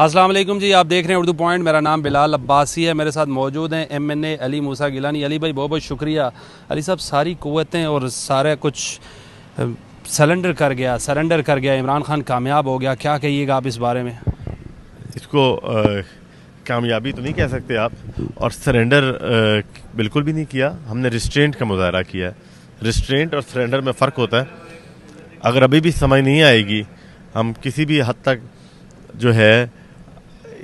असलम जी आप देख रहे हैं उर्दू पॉइंट मेरा नाम बिलाल अब्बासी है मेरे साथ मौजूद हैं M N A Ali Musa Gilani Ali भाई बहुत बहुत शुक्रिया अली साहब सारी क़वतें और सारा कुछ सरेंडर कर गया सरेंडर कर गया इमरान खान कामयाब हो गया क्या कहिएगा आप इस बारे में इसको कामयाबी तो नहीं कह सकते आप और सरेंडर बिल्कुल भी नहीं किया हमने रिस्ट्रेंट का मुजाहरा किया रिस्ट्रेंट और सरेंडर में फ़र्क होता है अगर अभी भी समझ नहीं आएगी हम किसी भी हद तक जो है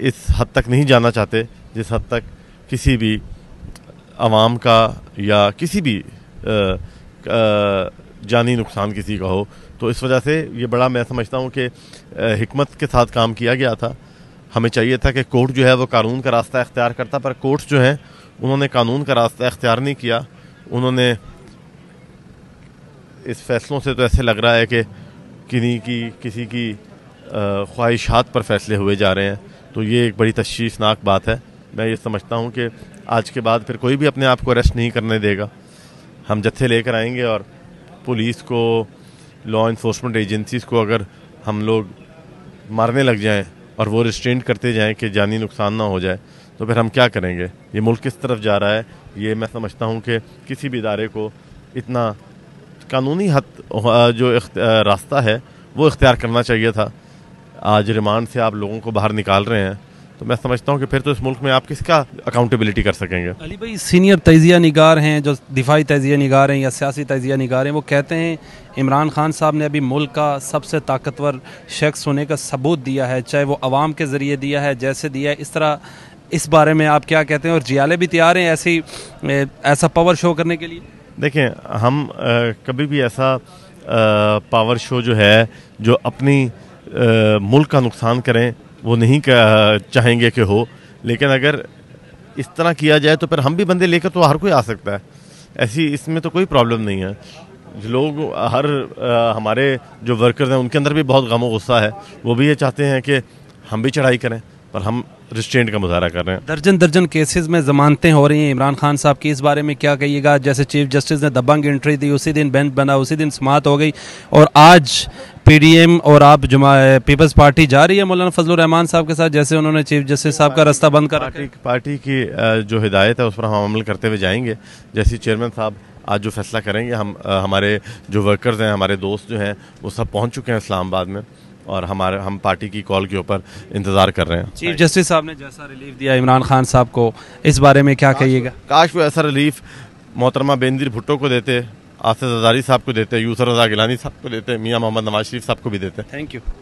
इस हद तक नहीं जाना चाहते जिस हद तक किसी भी आवाम का या किसी भी आ, आ, जानी नुकसान किसी का हो तो इस वजह से ये बड़ा मैं समझता हूँ कि हमत के साथ काम किया गया था हमें चाहिए था कि कोर्ट जो है वो कानून का रास्ता अख्तियार करता पर कोर्ट्स जो हैं उन्होंने कानून का रास्ता अख्तियार नहीं किया उन्होंने इस फैसलों से तो ऐसे लग रहा है कि किन्हीं की किसी की ख्वाहिशात पर फैसले हुए जा रहे हैं तो ये एक बड़ी तशवीशनाक बात है मैं ये समझता हूँ कि आज के बाद फिर कोई भी अपने आप को अरेस्ट नहीं करने देगा हम जत्थे लेकर आएंगे और पुलिस को लॉ इन्फोर्समेंट एजेंसीज़ को अगर हम लोग मारने लग जाएं और वो रिस्ट्रेंट करते जाएं कि जानी नुकसान ना हो जाए तो फिर हम क्या करेंगे ये मुल्क किस तरफ जा रहा है ये मैं समझता हूँ कि किसी भी इदारे को इतना कानूनी हद जो रास्ता है वो इख्तियार करना चाहिए था आज रिमांड से आप लोगों को बाहर निकाल रहे हैं तो मैं समझता हूँ कि फिर तो इस मुल्क में आप किसका अकाउंटेबिलिटी कर सकेंगे अली भाई सीनियर तजिया निगार हैं जो दिफाई तजिया निगार हैं या सियासी तजिया निगार हैं वो कहते हैं इमरान खान साहब ने अभी मुल्क का सबसे ताकतवर शख्स होने का सबूत दिया है चाहे वो आवाम के ज़रिए दिया है जैसे दिया है इस तरह इस बारे में आप क्या कहते हैं और जियाले भी तैयार हैं ऐसी ऐसा पावर शो करने के लिए देखें हम आ, कभी भी ऐसा आ, पावर शो जो है जो अपनी मुल्क का नुकसान करें वो नहीं चाहेंगे कि हो लेकिन अगर इस तरह किया जाए तो फिर हम भी बंदे लेकर तो हर कोई आ सकता है ऐसी इसमें तो कोई प्रॉब्लम नहीं है लोग हर आ, हमारे जो वर्कर्स हैं उनके अंदर भी बहुत गम गुस्सा है वो भी ये चाहते हैं कि हम भी चढ़ाई करें पर हम रिस्ट्रेंट का मुजाहरा कर रहे हैं दर्जन दर्जन केसेस में जमानतें हो रही हैं इमरान खान साहब की इस बारे में क्या कहिएगा जैसे चीफ जस्टिस ने दबंग एंट्री दी उसी दिन बेंच बना उसी दिन समात हो गई और आज पीडीएम और आप जमा पीपल्स पार्टी जा रही है मौलाना फजल रहमान साहब के साथ जैसे उन्होंने चीफ जस्टिस साहब का रास्ता बंद कर पार्टी, पार्टी की जो हिदायत है उस पर हम अमल करते हुए जाएंगे जैसे चेयरमैन साहब आज जो फैसला करेंगे हम हमारे जो वर्कर्स हैं हमारे दोस्त जो हैं वो सब पहुँच चुके हैं इस्लामाबाद में और हमारे हम पार्टी की कॉल के ऊपर इंतजार कर रहे हैं चीफ जस्टिस साहब ने जैसा रिलीफ दिया इमरान खान साहब को इस बारे में क्या कहिएगा काश वो ऐसा रिलीफ मोहतरमा बेंदिर भुट्टो को देते आसिफ अजारी साहब को देते हैं यूसर रजा गिलानी साहब को देते हैं मियाँ मोहम्मद नवाज शरीफ साहब को भी देते हैं थैंक यू